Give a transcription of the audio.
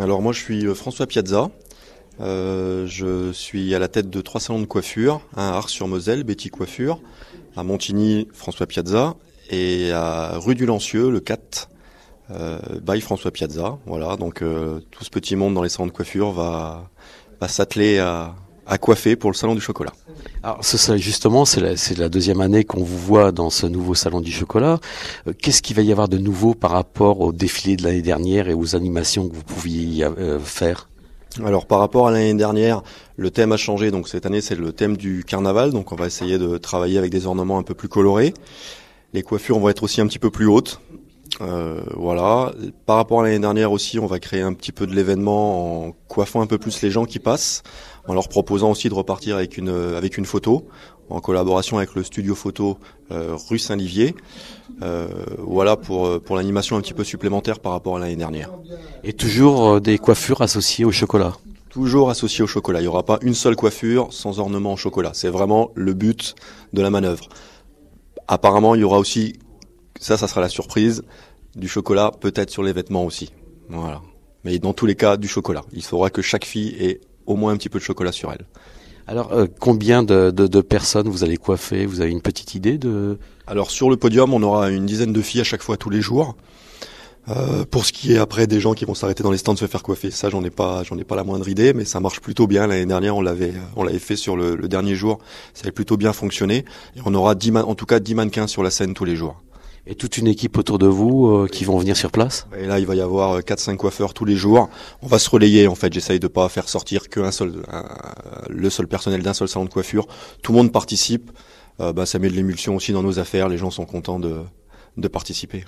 Alors moi je suis euh, François Piazza. Euh, je suis à la tête de trois salons de coiffure, un à Ars-sur-Moselle, Betty Coiffure, à Montigny, François Piazza, et à Rue du Lancieux, le 4, euh, by François Piazza. Voilà, donc euh, tout ce petit monde dans les salons de coiffure va s'atteler à, à coiffer pour le Salon du Chocolat. Alors, ce serait justement, c'est la, c'est la deuxième année qu'on vous voit dans ce nouveau Salon du Chocolat. Euh, qu'est-ce qu'il va y avoir de nouveau par rapport au défilé de l'année dernière et aux animations que vous pouviez euh, faire alors par rapport à l'année dernière, le thème a changé, donc cette année c'est le thème du carnaval, donc on va essayer de travailler avec des ornements un peu plus colorés. Les coiffures vont être aussi un petit peu plus hautes, euh, voilà. Par rapport à l'année dernière aussi, on va créer un petit peu de l'événement en coiffant un peu plus les gens qui passent, en leur proposant aussi de repartir avec une euh, avec une photo, en collaboration avec le studio photo euh, rue Saint-Livier. voilà pour pour l'animation un petit peu supplémentaire par rapport à l'année dernière. Et toujours des coiffures associées au chocolat. Toujours associées au chocolat. Il n'y aura pas une seule coiffure sans ornement au chocolat. C'est vraiment le but de la manœuvre. Apparemment, il y aura aussi ça, ça sera la surprise. Du chocolat, peut-être sur les vêtements aussi. Voilà. Mais dans tous les cas, du chocolat. Il faudra que chaque fille ait au moins un petit peu de chocolat sur elle. Alors, euh, combien de, personnes vous allez coiffer Vous avez une petite idée de Alors, sur le podium, on aura une dizaine de filles à chaque fois tous les jours. Euh, pour ce qui est après des gens qui vont s'arrêter dans les stands se faire coiffer, ça j'en ai pas, j'en ai pas la moindre idée, mais ça marche plutôt bien. L'année dernière, on l'avait, euh, on l'avait fait sur le, dernier jour, ça avait plutôt bien fonctionné. Et on aura 10 en tout cas 10 mannequins sur la scène tous les jours et toute une équipe autour de vous euh, qui vont venir sur place Et là, il va y avoir 4-5 euh, coiffeurs tous les jours. On va se relayer, en fait. J'essaye de ne pas faire sortir qu'un le seul personnel d'un seul salon de coiffure. Tout le monde participe. Euh, bah, ça met de l'émulsion aussi dans nos affaires. Les gens sont contents de participer.